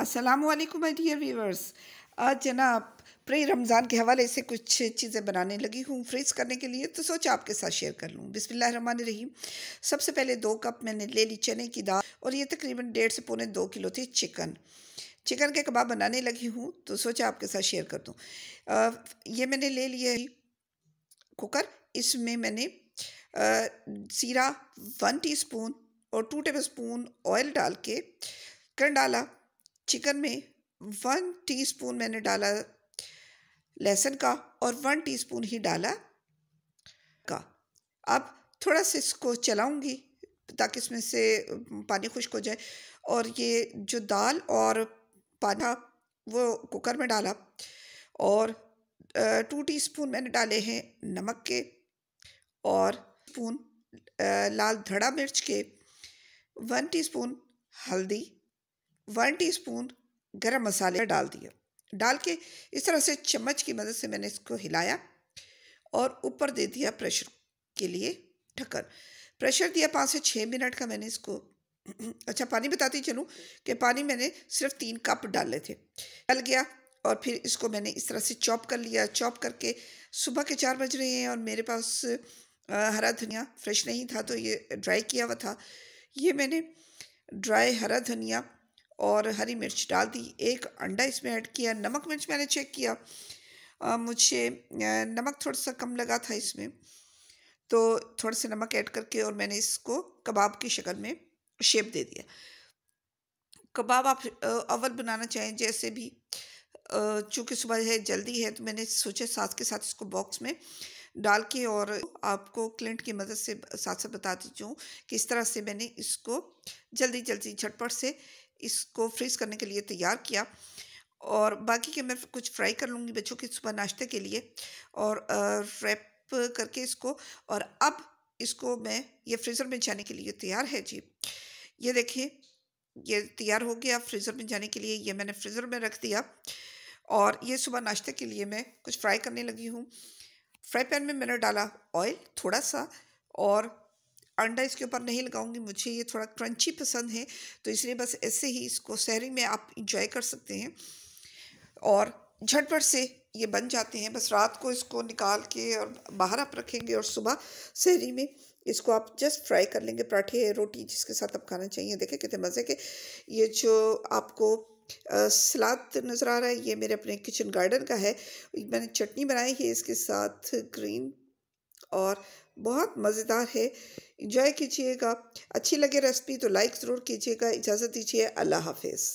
अस्सलाम वालेकुम my dear viewers आज जनाब प्रे रमज़ान के हवाले से कुछ चीज़ें बनाने लगी हूँ फ्रीज करने के लिए तो सोचा आपके साथ शेयर कर लूँ बिस्मिल्लाहमान रहीम सबसे पहले दो कप मैंने ले ली चने की दाल और ये तकरीबन डेढ़ से पौने दो किलो थी चिकन चिकन के कबाब बनाने लगी हूँ तो सोचा आपके साथ शेयर कर दूँ ये मैंने ले लिया कुकर इसमें मैंने सीरा वन स्पून और टू टेबल स्पून ऑयल डाल के कर डाला चिकन में वन टीस्पून मैंने डाला लहसुन का और वन टीस्पून ही डाला का अब थोड़ा सा इसको चलाऊंगी ताकि इसमें से पानी खुश्क हो जाए और ये जो दाल और पाना वो कुकर में डाला और टू टीस्पून मैंने डाले हैं नमक के और स्पून लाल धड़ा मिर्च के वन टीस्पून हल्दी वन टीस्पून गरम मसाले डाल दिया डाल के इस तरह से चम्मच की मदद से मैंने इसको हिलाया और ऊपर दे दिया प्रेशर के लिए ढक्कन प्रेशर दिया पाँच से छः मिनट का मैंने इसको अच्छा पानी बताती चलूँ कि पानी मैंने सिर्फ तीन कप डाले थे डल गया और फिर इसको मैंने इस तरह से चॉप कर लिया चॉप करके सुबह के चार बज रहे हैं और मेरे पास हरा धनिया फ्रेश नहीं था तो ये ड्राई किया हुआ था ये मैंने ड्राई हरा धनिया और हरी मिर्च डाल दी एक अंडा इसमें ऐड किया नमक मिर्च मैंने चेक किया आ, मुझे नमक थोड़ा सा कम लगा था इसमें तो थोड़ा सा नमक ऐड करके और मैंने इसको कबाब की शक्ल में शेप दे दिया कबाब आप अवल बनाना चाहें जैसे भी चूँकि सुबह है जल्दी है तो मैंने सोचा साथ के साथ इसको बॉक्स में डाल के और आपको क्लिंट की मदद से साथ साथ बता दीजूँ कि इस तरह से मैंने इसको जल्दी जल्दी झटपट से इसको फ्रीज़ करने के लिए तैयार किया और बाकी के मैं कुछ फ्राई कर लूँगी बच्चों के सुबह नाश्ते के लिए और रैप करके इसको और अब इसको मैं ये फ्रीज़र में जाने के लिए तैयार है जी ये देखिए ये तैयार हो गया फ्रीज़र में जाने के लिए ये मैंने फ्रीज़र में रख दिया और ये सुबह नाश्ते के लिए मैं कुछ फ्राई करने लगी हूँ फ्राई पैन में मैंने डाला ऑयल थोड़ा सा और अंडा इसके ऊपर नहीं लगाऊंगी मुझे ये थोड़ा क्रंची पसंद है तो इसलिए बस ऐसे ही इसको सहरी में आप इंजॉय कर सकते हैं और झटपट से ये बन जाते हैं बस रात को इसको निकाल के और बाहर आप रखेंगे और सुबह सहरी में इसको आप जस्ट फ्राई कर लेंगे पराठे रोटी जिसके साथ आप खाना चाहिए देखें कितने मज़े के ये जो आपको सलाद नज़र आ रहा है ये मेरे अपने किचन गार्डन का है मैंने चटनी बनाई है इसके साथ ग्रीन और बहुत मज़ेदार है इंजॉय कीजिएगा अच्छी लगे रेसिपी तो लाइक ज़रूर कीजिएगा इजाज़त दीजिए अल्लाह हाफिज़